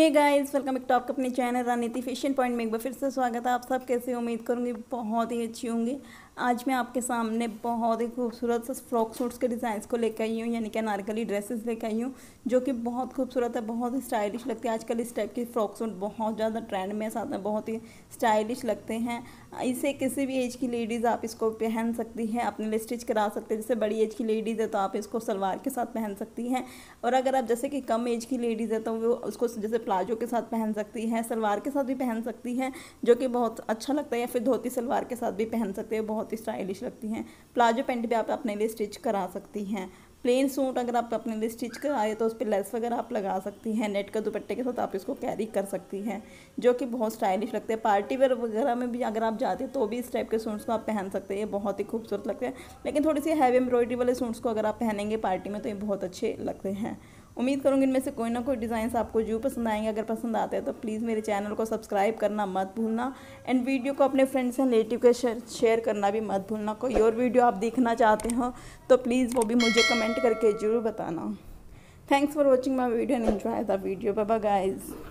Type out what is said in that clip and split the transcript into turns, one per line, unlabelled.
hey guys welcome back to आपका अपने channel रणनीति फैशन पॉइंट में एक बार फिर से स्वागत है आप सब कैसे उम्मीद करूँगी बहुत ही अच्छी होंगी आज मैं आपके सामने बहुत ही खूबसूरत फ्रॉक सूट्स के डिज़ाइंस को लेकर आई हूँ यानी कि अनारकली ड्रेसेस लेकर आई हूँ जो कि बहुत खूबसूरत है बहुत ही स्टाइलिश लगते हैं आजकल इस टाइप के फ्रॉक सूट बहुत ज़्यादा ट्रेंड में साथ में बहुत ही स्टाइलिश लगते हैं इसे किसी भी एज की लेडीज़ आप इसको पहन सकती है अपने लिए स्टिच करा सकते हैं जैसे बड़ी एज की लेडीज़ है तो आप इसको सलवार के साथ पहन सकती हैं और अगर आप जैसे कि कम एज की लेडीज़ है तो वो उसको जैसे प्लाजो के साथ पहन सकती है सलवार के साथ भी पहन सकती हैं जो कि बहुत अच्छा लगता है या फिर धोती सलवार के साथ भी पहन सकते हैं बहुत बहुत ही स्टाइलिश लगती हैं प्लाजो पेंट भी आप अपने लिए स्टिच करा सकती हैं प्लेन सूट अगर आप अपने लिए स्टिच कराए तो उस पर लेस वगैरह आप लगा सकती हैं नेट का दुपट्टे के साथ आप इसको कैरी कर सकती हैं जो कि बहुत स्टाइलिश लगते हैं पार्टी वेयर वगैरह में भी अगर आप जाते हैं तो भी इस टाइप के सूट्स को आप पहन सकते हैं ये बहुत ही खूबसूरत लगते हैं लेकिन थोड़ी सी हैवी एम्ब्रॉयडरी वाले सूट्स को अगर आप पहनेंगे पार्टी में तो ये बहुत अच्छे लगते हैं उम्मीद करूँगी इनमें से कोई ना कोई डिज़ाइन आपको जो पसंद आएंगे अगर पसंद आते हैं तो प्लीज़ मेरे चैनल को सब्सक्राइब करना मत भूलना एंड वीडियो को अपने फ्रेंड्स एंड रिलेटिव के शेयर करना भी मत भूलना कोई और वीडियो आप देखना चाहते हो तो प्लीज़ वो भी मुझे कमेंट करके ज़रूर बताना thanks for watching my video and enjoy the video बाबा गाइज़